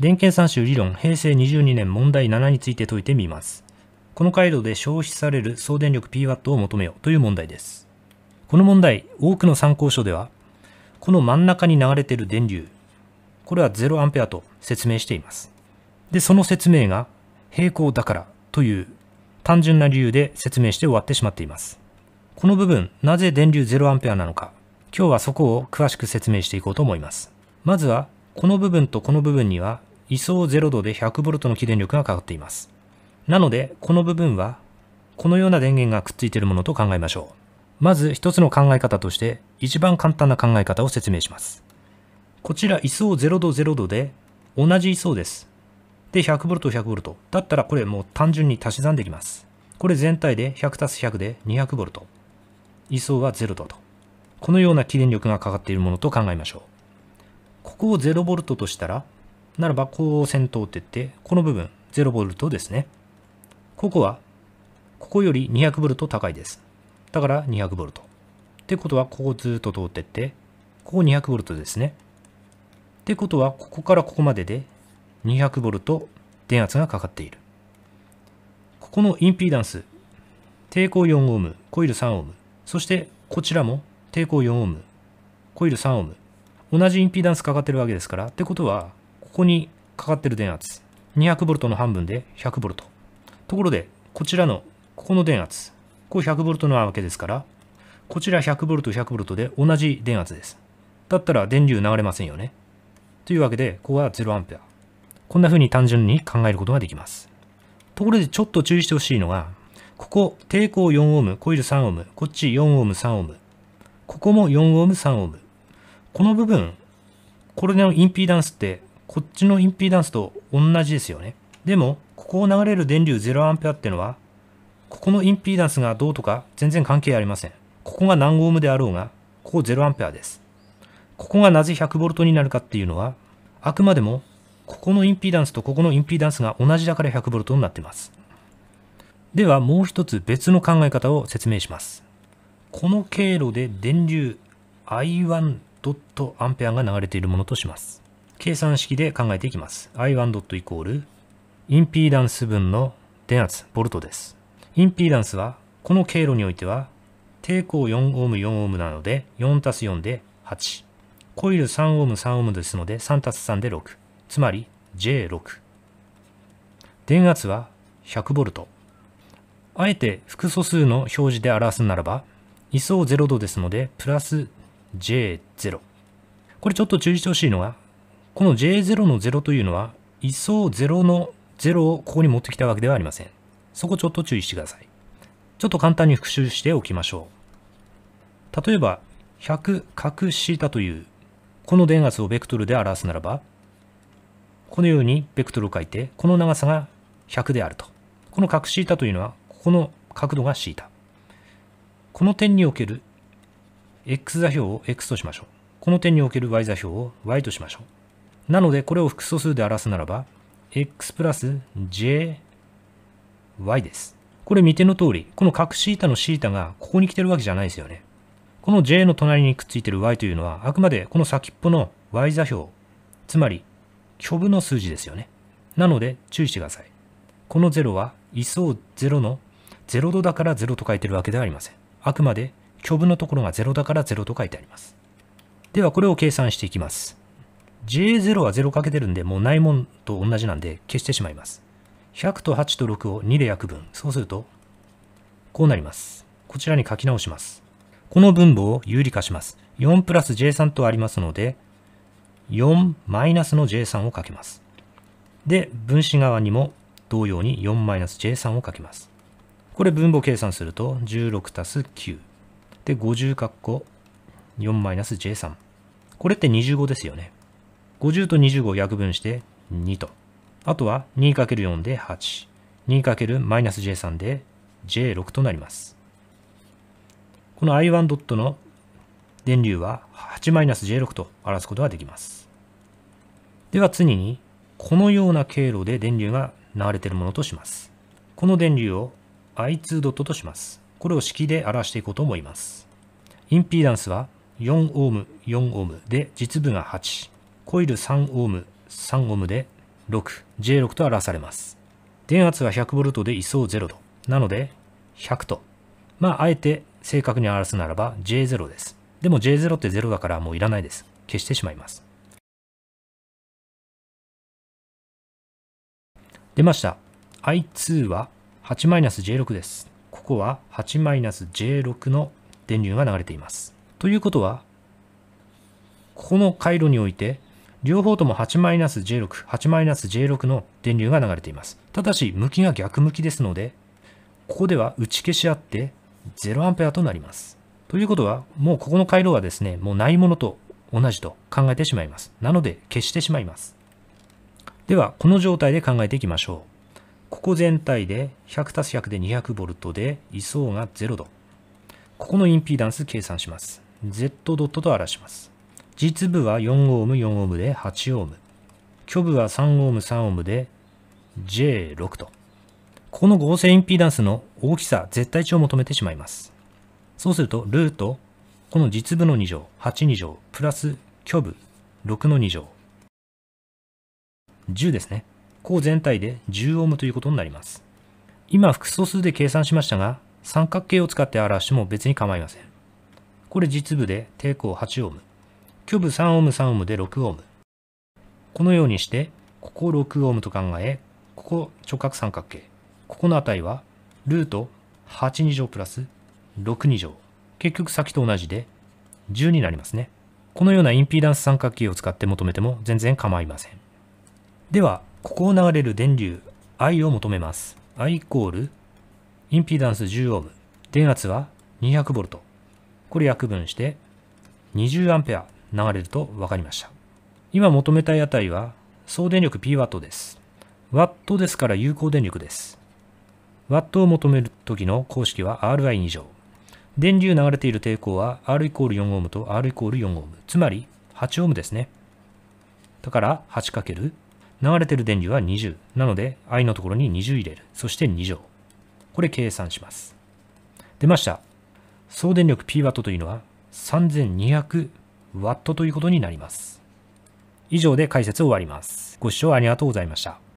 電源参集理論平成22年問題7について解いてみます。この回路で消費される送電力 PW を求めようという問題です。この問題、多くの参考書では、この真ん中に流れている電流、これは 0A と説明しています。で、その説明が平行だからという単純な理由で説明して終わってしまっています。この部分、なぜ電流 0A なのか、今日はそこを詳しく説明していこうと思います。まずは、この部分とこの部分には位相0度で 100V の起電力がかかっています。なので、この部分は、このような電源がくっついているものと考えましょう。まず一つの考え方として、一番簡単な考え方を説明します。こちら位相0度0度で、同じ位相です。で、100V、100V。だったらこれもう単純に足し算できます。これ全体で 100+100 で 200V。位相は0度と。このような起電力がかかっているものと考えましょう。ここを 0V としたら、ならばこう先頭って言って、この部分 0V ですね。ここは、ここより 200V 高いです。だから 200V。ってことは、ここずっと通ってって、ここ 200V ですね。ってことは、ここからここまでで 200V 電圧がかかっている。ここのインピーダンス、抵抗4ム、コイル3ム、そしてこちらも抵抗4ム、コイル3ム、同じインピーダンスかかってるわけですから、ってことは、ここにかかってる電圧、200V の半分で 100V。ところで、こちらの、ここの電圧、ここ 100V なわけですから、こちら 100V、100V で同じ電圧です。だったら電流流れませんよね。というわけで、ここは 0A。こんな風に単純に考えることができます。ところでちょっと注意してほしいのが、ここ抵抗 4Ω、コイル 3Ω、こっち 4Ω、3Ω。ここも 4Ω、3Ω。この部分、これのインピーダンスってこっちのインピーダンスと同じですよね。でも、ここを流れる電流 0A ってのは、ここのインピーダンスがどうとか全然関係ありません。ここが何オームであろうが、ここ 0A です。ここがなぜ 100V になるかっていうのは、あくまでも、ここのインピーダンスとここのインピーダンスが同じだから 100V になっています。ではもう一つ別の考え方を説明します。この経路で電流 I1 ドットアンペアが流れているものとします。計算式で考えていきます。I1. イコール、インピーダンス分の電圧、ボルトです。インピーダンスは、この経路においては、抵抗4オーム4オームなので、4たす4で8。コイル3オーム3オームですので、3たす3で6。つまり、J6。電圧は100ボルト。あえて複素数の表示で表すならば、位相0度ですので、プラス J0。これちょっと注意してほしいのが、この J0 の0というのは、位相0の0をここに持ってきたわけではありません。そこちょっと注意してください。ちょっと簡単に復習しておきましょう。例えば、100角シータという、この電圧をベクトルで表すならば、このようにベクトルを書いて、この長さが100であると。この角シータというのは、ここの角度がタ。この点における x 座標を x としましょう。この点における y 座標を y としましょう。なので、これを複素数で表すならば、x プラス jy です。これ見ての通り、この角シータのシータがここに来てるわけじゃないですよね。この j の隣にくっついてる y というのは、あくまでこの先っぽの y 座標、つまり、虚部の数字ですよね。なので、注意してください。この0は、位相0の0度だから0と書いてるわけではありません。あくまで、虚部のところが0だから0と書いてあります。では、これを計算していきます。J0 は0かけてるんで、もうないもんと同じなんで消してしまいます。100と8と6を2で約分。そうすると、こうなります。こちらに書き直します。この分母を有理化します。4プラス J3 とありますので、4マイナスの J3 をかけます。で、分子側にも同様に4マイナス J3 をかけます。これ分母計算すると、16足す9。で、50括弧4マイナス J3。これって25ですよね。50と20を約分して2と。あとは 2×4 で8。2×-j3 で j6 となります。この i1 ドットの電流は 8-j6 と表すことができます。では次に、このような経路で電流が流れているものとします。この電流を i2 ドットとします。これを式で表していこうと思います。インピーダンスは4オーム、4オームで実部が8。コイル3オーム、3オームで6、J6 と表されます。電圧は 100V で位相0度。なので、100と。まあ、あえて正確に表すならば J0 です。でも J0 って0だからもういらないです。消してしまいます。出ました。I2 は 8-J6 です。ここは 8-J6 の電流が流れています。ということは、この回路において両方とも 8-J6、8-J6 の電流が流れています。ただし、向きが逆向きですので、ここでは打ち消し合って 0A となります。ということは、もうここの回路はですね、もうないものと同じと考えてしまいます。なので、消してしまいます。では、この状態で考えていきましょう。ここ全体で 100+100 で 200V で位相が0度。ここのインピーダンス計算します。Z ドットと表します。実部は4オーム4オームで8オーム。虚部は3オーム3オームで J6 と。この合成インピーダンスの大きさ、絶対値を求めてしまいます。そうすると、ルート、この実部の2乗、8 2乗、プラス虚部、6の2乗。10ですね。項全体で10オームということになります。今、複素数で計算しましたが、三角形を使って表しても別に構いません。これ実部で抵抗8オーム。虚部三オーム三オームで六オーム。このようにして、ここ6オームと考え、ここ直角三角形。ここの値は、ルート82乗プラス62乗。結局先と同じで、10になりますね。このようなインピーダンス三角形を使って求めても全然構いません。では、ここを流れる電流 I を求めます。I イコール、インピーダンス10オーム。電圧は2 0 0ト。これ約分して2 0ア流れると分かりました。今求めたい値は総電力 PW です。ワットですから有効電力です。ワットを求める時の公式は Ri2 乗。電流流れている抵抗は R イコール4オームと R イコール4オーム。つまり8オームですね。だから 8× 流れてる電流は20。なので I のところに20入れる。そして2乗。これ計算します。出ました。総電力 PW というのは3200ワットということになります。以上で解説を終わります。ご視聴ありがとうございました。